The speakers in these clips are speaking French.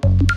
Thank you.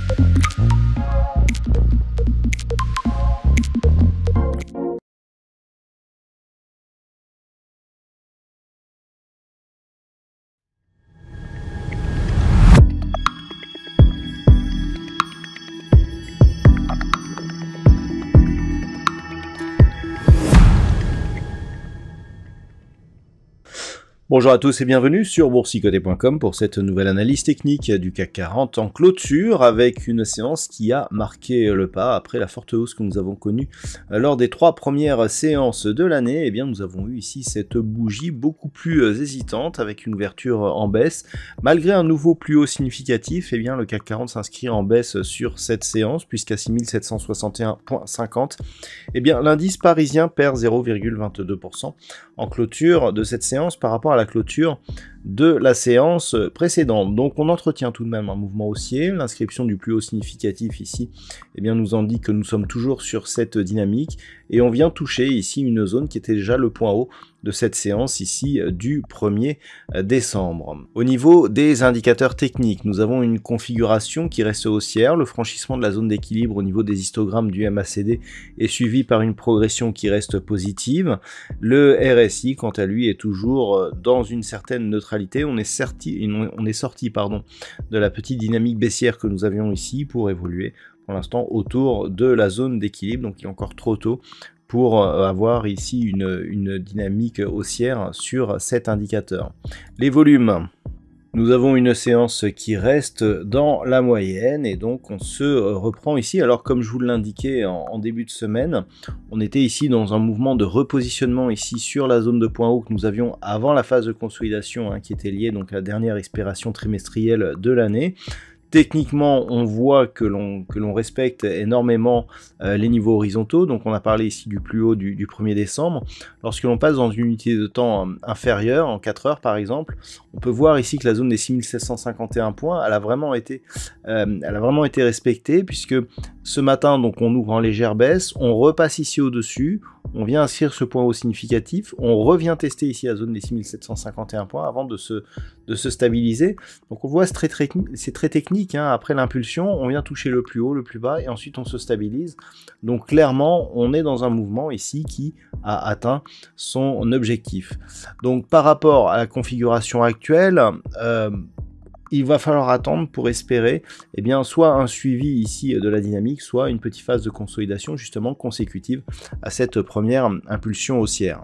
Bonjour à tous et bienvenue sur boursicoté.com pour cette nouvelle analyse technique du CAC 40 en clôture avec une séance qui a marqué le pas après la forte hausse que nous avons connue euh, lors des trois premières séances de l'année. Eh bien, nous avons eu ici cette bougie beaucoup plus euh, hésitante avec une ouverture en baisse. Malgré un nouveau plus haut significatif, eh bien, le CAC 40 s'inscrit en baisse sur cette séance puisqu'à 6761.50, eh bien, l'indice parisien perd 0,22% en clôture de cette séance par rapport à la clôture de la séance précédente. Donc on entretient tout de même un mouvement haussier. L'inscription du plus haut significatif ici et eh bien, nous dit que nous sommes toujours sur cette dynamique et on vient toucher ici une zone qui était déjà le point haut de cette séance ici euh, du 1er euh, décembre. Au niveau des indicateurs techniques, nous avons une configuration qui reste haussière, le franchissement de la zone d'équilibre au niveau des histogrammes du MACD est suivi par une progression qui reste positive. Le RSI, quant à lui, est toujours euh, dans une certaine neutralité. On est, on est sorti pardon, de la petite dynamique baissière que nous avions ici pour évoluer pour l'instant autour de la zone d'équilibre, donc il est encore trop tôt pour euh, avoir ici une, dynamique haussière sur cet indicateur. Les volumes, nous avons une séance qui reste dans la moyenne et donc on se reprend ici. Alors comme je vous l'indiquais en, début de semaine, on était ici dans un mouvement de repositionnement ici sur la zone de point haut que nous avions avant la phase de consolidation hein, qui était liée donc à la dernière expiration trimestrielle de l'année. Techniquement, on voit que l'on respecte énormément euh, les niveaux horizontaux. Donc, on a parlé ici du plus haut du, 1er décembre. Lorsque l'on passe dans une unité de temps euh, inférieure, en 4 heures par exemple, on peut voir ici que la zone des 6751 points, elle a vraiment été, euh, elle a vraiment été respectée puisque ce matin, donc, on ouvre en légère baisse, on repasse ici au-dessus, on vient inscrire ce point haut significatif. On revient tester ici la zone des 6751 points avant de se, de se stabiliser. Donc on voit, c'est très, technique. Hein. Après l'impulsion, on vient toucher le plus haut, le plus bas, et ensuite on se stabilise. Donc clairement, on est dans un mouvement ici qui a atteint son objectif. Donc par rapport à la configuration actuelle, euh, il va falloir attendre pour espérer eh bien, soit un suivi ici euh, de la dynamique, soit une petite phase de consolidation justement consécutive à cette première impulsion haussière.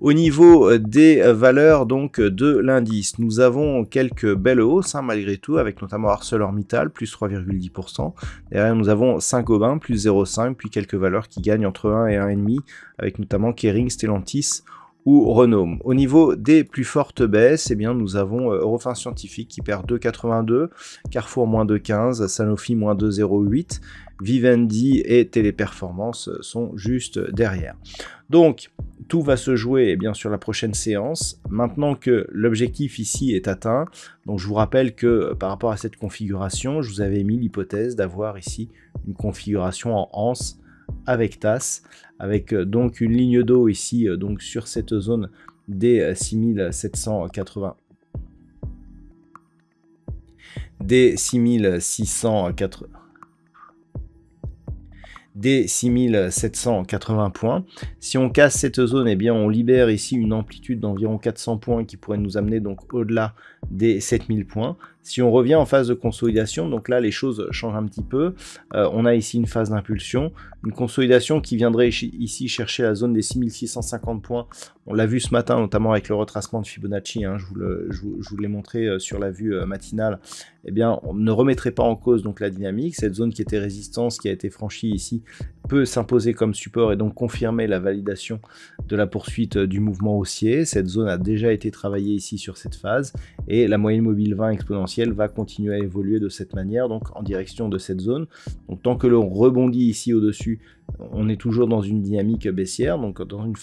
Au niveau euh, des valeurs donc de l'indice, nous avons quelques belles hausses hein, malgré tout, avec notamment ArcelorMittal, plus 3,10%. Derrière, nous avons Saint-Gobain, plus 0,5%, puis quelques valeurs qui gagnent entre 1 et 1,5%, avec notamment Kering, Stellantis, ou Au niveau des plus fortes baisses, et eh bien, nous avons euh, Eurofin Scientifique qui perd 2,82, Carrefour moins 2,15, Sanofi moins 2,08, Vivendi et Téléperformance sont juste derrière. Donc, tout va se jouer eh bien, sur la prochaine séance. Maintenant que l'objectif ici est atteint, donc je vous rappelle que euh, par rapport à cette configuration, je vous avais mis l'hypothèse d'avoir ici une configuration en anse avec TAS, avec euh, donc une ligne d'eau ici euh, donc sur cette zone des 6780 euh, des 6680 des 6780 points. Si on casse cette zone, eh bien on libère ici une amplitude d'environ 400 points qui pourrait nous amener donc au-delà des 7000 points. Si on revient en phase de consolidation, donc là les choses changent un petit peu. on a ici une phase d'impulsion une consolidation qui viendrait ici chercher la zone des 6650 points. On l'a vu ce matin, notamment avec le retracement de Fibonacci, hein, je vous l'ai je montré euh, sur la vue euh, matinale. Et eh bien, on ne remettrait pas en cause donc la dynamique. Cette zone qui était résistance, qui a été franchie ici, peut s'imposer comme support et donc confirmer la validation de la poursuite euh, du mouvement haussier. Cette zone a déjà été travaillée ici sur cette phase et la moyenne mobile 20 exponentielle va continuer à évoluer de cette manière, donc en direction de cette zone. Donc, tant que l'on rebondit ici au-dessus on est toujours dans une dynamique baissière, donc dans une,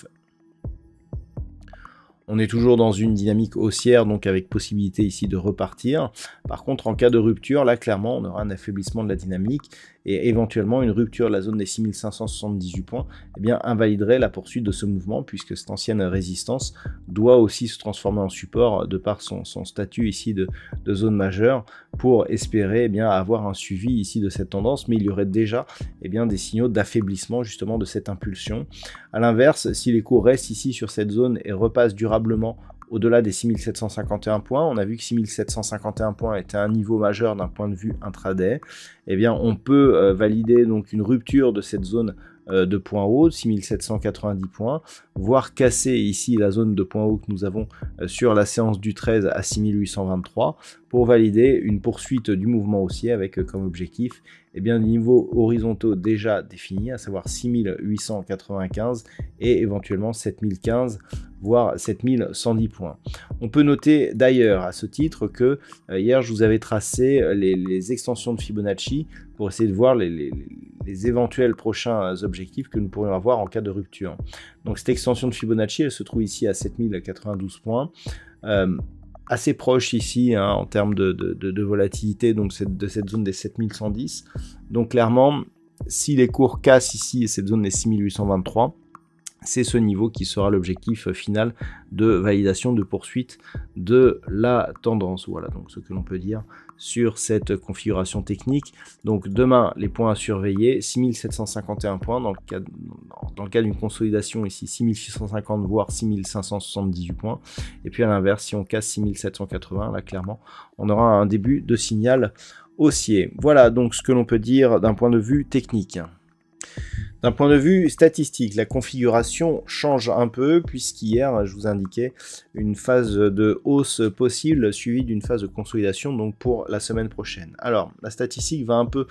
on est toujours dans une dynamique haussière, donc avec possibilité ici de repartir. Par contre, en cas de rupture, là, clairement, on aura un affaiblissement de la dynamique et éventuellement une rupture de la zone des 6578 points, eh bien, invaliderait la poursuite de ce mouvement puisque cette ancienne résistance doit aussi se transformer en support de par son, statut ici de, zone majeure pour espérer eh bien, avoir un suivi ici de cette tendance, mais il y aurait déjà eh bien, des signaux d'affaiblissement justement de cette impulsion. à l'inverse, si les cours restent ici sur cette zone et repassent durablement au-delà des 6751 points, on a vu que 6751 points était un niveau majeur d'un point de vue intraday, eh bien on peut euh, valider donc une rupture de cette zone euh, de points haut, 6790 points, voire casser ici la zone de points haut que nous avons euh, sur la séance du 13 à 6823 pour valider une poursuite du mouvement haussier avec comme objectif eh bien, les niveaux horizontaux déjà définis, à savoir 6895 et éventuellement 7015 voire 7110 points. On peut noter d'ailleurs à ce titre que euh, hier je vous avais tracé euh, les, extensions de Fibonacci pour essayer de voir les, éventuels prochains objectifs que nous pourrions avoir en cas de rupture. Donc cette extension de Fibonacci, elle se trouve ici à 7092 points. Euh, assez proche ici hein, en termes de, volatilité, donc de cette zone des 7110. Donc clairement, si les cours cassent ici cette zone des 6823, c'est ce niveau qui sera l'objectif euh, final de validation de poursuite de la tendance. Voilà donc ce que l'on peut dire sur cette configuration technique. Donc demain, les points à surveiller, 6751 points dans le cas, dans le cas d'une consolidation ici, 6650 voire 6578 points. Et puis à l'inverse, si on casse 6780, là clairement, on aura un début de signal haussier. Voilà donc ce que l'on peut dire d'un point de vue technique. D'un point de vue statistique, la configuration change un peu puisqu'hier, je vous indiquais une phase de hausse possible suivie d'une phase de consolidation donc pour la semaine prochaine. Alors, la statistique va un peu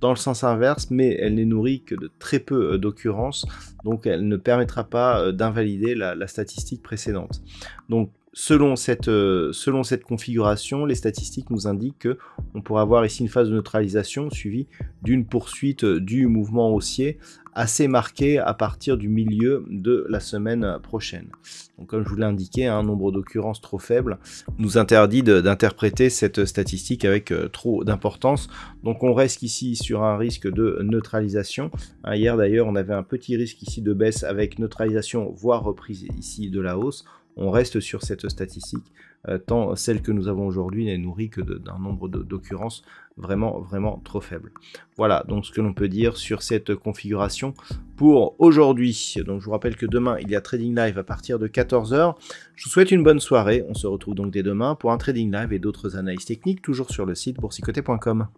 dans le sens inverse, mais elle n'est nourrie que de très peu euh, d'occurrences, donc elle ne permettra pas euh, d'invalider la, statistique précédente. Donc euh, selon cette, configuration, les statistiques nous indiquent qu'on pourrait avoir ici une phase de neutralisation suivie d'une poursuite euh, du mouvement haussier assez marqué à partir du milieu de la semaine prochaine. Donc comme je vous l'ai indiqué, un nombre d'occurrences trop faible nous interdit d'interpréter cette statistique avec euh, trop d'importance. Donc on reste ici sur un risque de neutralisation. Hein, hier d'ailleurs on avait un petit risque ici de baisse avec neutralisation voire reprise ici de la hausse on reste sur cette statistique, euh, tant celle que nous avons aujourd'hui n'est nourrie que d'un nombre d'occurrences vraiment, vraiment trop faible. Voilà donc ce que l'on peut dire sur cette configuration pour aujourd'hui. Donc je vous rappelle que demain, il y a Trading Live à partir de 14h. Je vous souhaite une bonne soirée. On se retrouve donc dès demain pour un Trading Live et d'autres analyses techniques, toujours sur le site boursicoté.com.